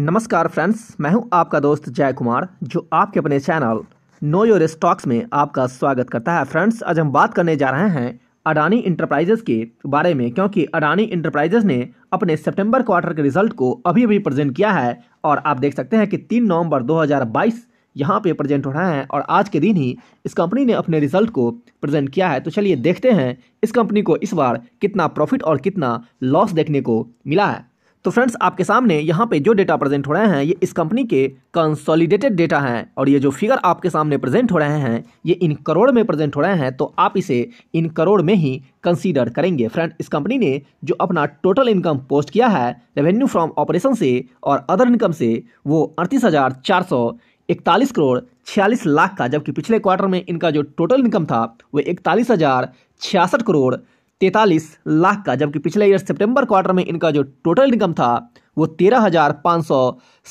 नमस्कार फ्रेंड्स मैं हूं आपका दोस्त जय कुमार जो आपके अपने चैनल नो योर स्टॉक्स में आपका स्वागत करता है फ्रेंड्स आज हम बात करने जा रहे हैं अडानी इंटरप्राइजेज के बारे में क्योंकि अडानी इंटरप्राइजेज ने अपने सितंबर क्वार्टर के रिजल्ट को अभी अभी प्रेजेंट किया है और आप देख सकते हैं कि तीन नवम्बर दो यहाँ पे प्रेजेंट हो रहा है और आज के दिन ही इस कंपनी ने अपने रिजल्ट को प्रेजेंट किया है तो चलिए देखते हैं इस कंपनी को इस बार कितना प्रॉफिट और कितना लॉस देखने को मिला है तो फ्रेंड्स आपके सामने यहाँ पे जो डेटा प्रेजेंट हो रहे हैं ये इस कंपनी के कंसोलिडेटेड डेटा हैं और ये जो फिगर आपके सामने प्रेजेंट हो रहे हैं ये इन करोड़ में प्रेजेंट हो रहे हैं तो आप इसे इन करोड़ में ही कंसीडर करेंगे फ्रेंड इस कंपनी ने जो अपना टोटल इनकम पोस्ट किया है रेवेन्यू फ्रॉम ऑपरेशन से और अदर इनकम से वो अड़तीस हज़ार चार सौ इकतालीस करोड़ छियालीस लाख का जबकि पिछले क्वार्टर में इनका जो टोटल इनकम था वो इकतालीस हज़ार छियासठ करोड़ तैतालीस लाख का जबकि पिछले ईयर सितंबर क्वार्टर में इनका जो टोटल इनकम था वो तेरह हजार पाँच सौ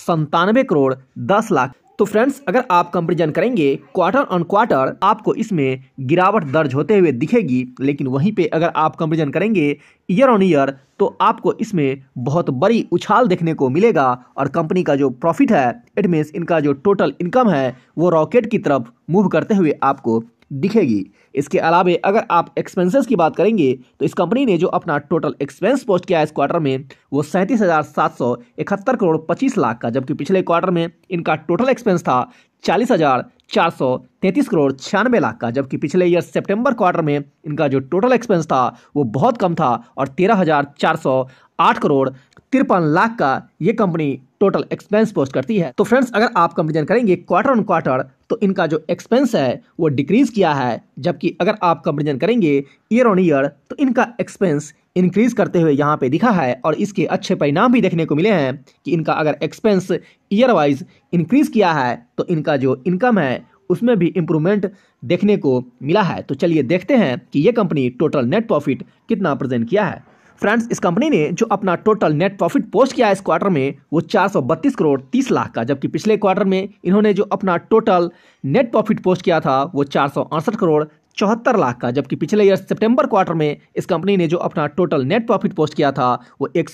संतानवे करोड़ दस लाख तो फ्रेंड्स अगर आप कंपेरिजन करेंगे क्वार्टर ऑन क्वार्टर आपको इसमें गिरावट दर्ज होते हुए दिखेगी लेकिन वहीं पे अगर आप कंपेरिजन करेंगे ईयर ऑन ईयर तो आपको इसमें बहुत बड़ी उछाल देखने को मिलेगा और कंपनी का जो प्रॉफिट है इट मीन्स इनका जो टोटल इनकम है वो रॉकेट की तरफ मूव करते हुए आपको दिखेगी इसके अलावा अगर आप एक्सपेंसेस की बात करेंगे तो इस कंपनी ने जो अपना टोटल एक्सपेंस पोस्ट किया है इस क्वार्टर में वो सैंतीस हज़ार सात सौ इकहत्तर करोड़ पच्चीस लाख का जबकि पिछले क्वार्टर में इनका टोटल एक्सपेंस था चालीस हज़ार चार सौ तैंतीस करोड़ छियानवे लाख का जबकि पिछले ईयर सितंबर क्वार्टर में इनका जो टोटल एक्सपेंस था वो बहुत कम था और तेरह हज़ार चार सौ आठ करोड़ तिरपन लाख का ये कंपनी टोटल एक्सपेंस पोस्ट करती है तो फ्रेंड्स अगर आप कंपेरिजन करेंगे क्वार्टर ऑन क्वार्टर तो इनका जो एक्सपेंस है वो डिक्रीज किया है जबकि अगर आप कंपेरिजन करेंगे ईयर ऑन ईयर तो इनका एक्सपेंस इंक्रीज करते हुए यहाँ पे दिखा है और इसके अच्छे परिणाम भी देखने को मिले हैं कि इनका अगर एक्सपेंस ईयर वाइज इंक्रीज किया है तो इनका जो इनकम है उसमें भी इम्प्रूवमेंट देखने को मिला है तो चलिए देखते हैं कि ये कंपनी टोटल नेट प्रॉफिट कितना प्रेजेंट किया है फ्रेंड्स इस कंपनी ने जो अपना टोटल नेट प्रॉफिट पोस्ट किया इस क्वार्टर में वो 432 करोड़ 30 लाख का जबकि पिछले क्वार्टर में इन्होंने जो अपना टोटल नेट प्रॉफिट पोस्ट किया था वो चार करोड़ चौहत्तर लाख का जबकि पिछले ईयर सितंबर क्वार्टर में इस कंपनी ने जो अपना टोटल नेट प्रॉफिट पोस्ट किया था वो एक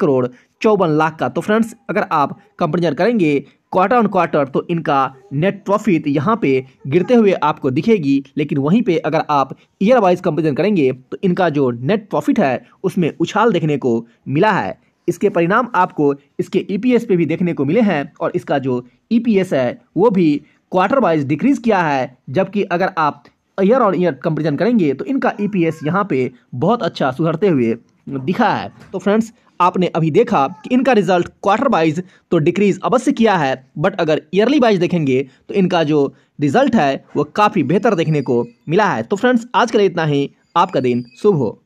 करोड़ चौवन लाख का तो फ्रेंड्स अगर आप कंपेयर करेंगे क्वार्टर ऑन क्वार्टर तो इनका नेट प्रॉफिट यहाँ पे गिरते हुए आपको दिखेगी लेकिन वहीं पे अगर आप ईयर वाइज कंपेरिजन करेंगे तो इनका जो नेट प्रॉफिट है उसमें उछाल देखने को मिला है इसके परिणाम आपको इसके ईपीएस e पे भी देखने को मिले हैं और इसका जो ईपीएस e है वो भी क्वार्टर वाइज डिक्रीज किया है जबकि अगर आप ईयर ऑन ईयर कंपेरिजन करेंगे तो इनका ईपीएस e यहाँ पे बहुत अच्छा सुधरते हुए दिखा है तो फ्रेंड्स आपने अभी देखा कि इनका रिजल्ट क्वार्टर वाइज तो डिक्रीज अवश्य किया है बट अगर ईयरली वाइज देखेंगे तो इनका जो रिजल्ट है वो काफ़ी बेहतर देखने को मिला है तो फ्रेंड्स आज के लिए इतना ही आपका दिन शुभ हो